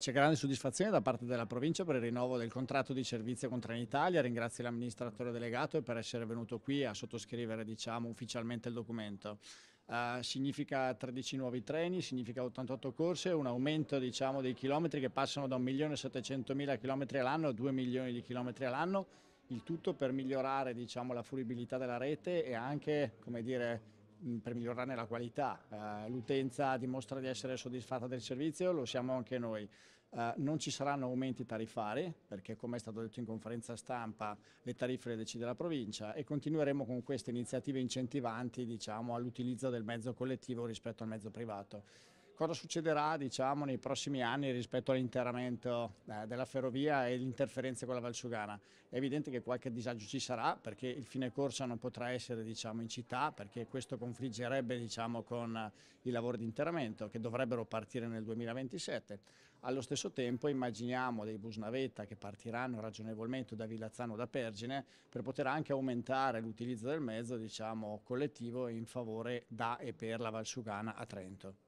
C'è grande soddisfazione da parte della provincia per il rinnovo del contratto di servizio con Trenitalia, ringrazio l'amministratore delegato per essere venuto qui a sottoscrivere diciamo, ufficialmente il documento. Uh, significa 13 nuovi treni, significa 88 corse, un aumento diciamo, dei chilometri che passano da 1.700.000 km all'anno a 2 milioni di km all'anno, il tutto per migliorare diciamo, la fruibilità della rete e anche come dire, per migliorarne la qualità. Eh, L'utenza dimostra di essere soddisfatta del servizio, lo siamo anche noi. Eh, non ci saranno aumenti tarifari, perché come è stato detto in conferenza stampa, le tariffe le decide la provincia e continueremo con queste iniziative incentivanti diciamo, all'utilizzo del mezzo collettivo rispetto al mezzo privato cosa succederà diciamo, nei prossimi anni rispetto all'interramento eh, della ferrovia e le interferenze con la Valsugana. È evidente che qualche disagio ci sarà perché il fine corsa non potrà essere diciamo, in città perché questo confliggerebbe diciamo, con eh, i lavori di interramento che dovrebbero partire nel 2027. Allo stesso tempo immaginiamo dei bus navetta che partiranno ragionevolmente da Villazzano o da Pergine per poter anche aumentare l'utilizzo del mezzo diciamo, collettivo in favore da e per la Valsugana a Trento.